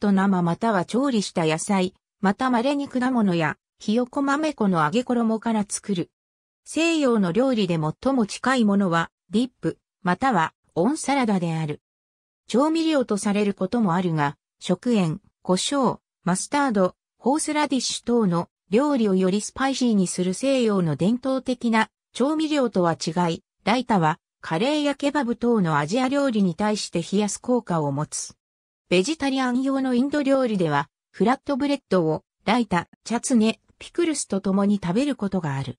と生または調理した野菜、また稀に果物や、ひよこ豆粉の揚げ衣から作る。西洋の料理で最も近いものは、ディップ、または、オンサラダである。調味料とされることもあるが、食塩、胡椒、マスタード、ホースラディッシュ等の料理をよりスパイシーにする西洋の伝統的な調味料とは違い、ライタはカレーやケバブ等のアジア料理に対して冷やす効果を持つ。ベジタリアン用のインド料理では、フラットブレッドを、ライタ、チャツネ、ピクルスと共に食べることがある。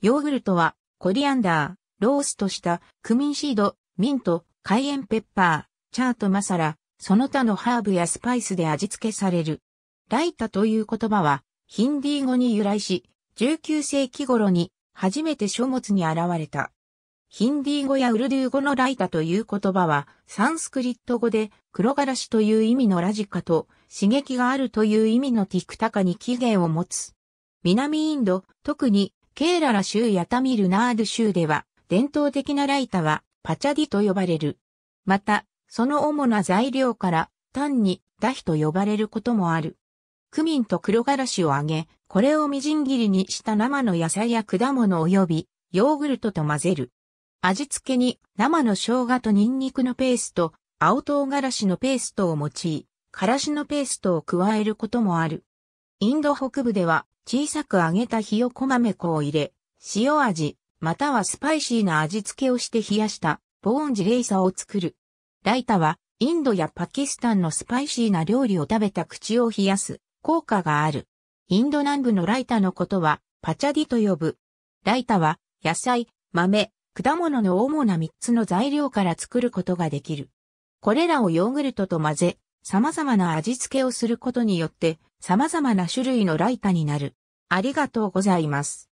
ヨーグルトは、コリアンダー、ローストした、クミンシード、ミント、海塩ペッパー、チャートマサラ、その他のハーブやスパイスで味付けされる。ライタという言葉は、ヒンディー語に由来し、19世紀頃に初めて書物に現れた。ヒンディー語やウルドゥー語のライタという言葉は、サンスクリット語で黒ガラシという意味のラジカと刺激があるという意味のティクタカに起源を持つ。南インド、特にケーララ州やタミルナード州では、伝統的なライタはパチャディと呼ばれる。また、その主な材料から単にダヒと呼ばれることもある。クミンと黒ガラシを揚げ、これをみじん切りにした生の野菜や果物及びヨーグルトと混ぜる。味付けに生の生姜とニンニクのペースト、青唐辛子のペーストを用い、辛子のペーストを加えることもある。インド北部では小さく揚げたひよこ豆粉を入れ、塩味、またはスパイシーな味付けをして冷やしたボーンジレイサを作る。ライタはインドやパキスタンのスパイシーな料理を食べた口を冷やす効果がある。インド南部のライタのことはパチャディと呼ぶ。ライタは野菜、豆、果物の主な3つの材料から作ることができる。これらをヨーグルトと混ぜ、様々な味付けをすることによって、様々な種類のライタになる。ありがとうございます。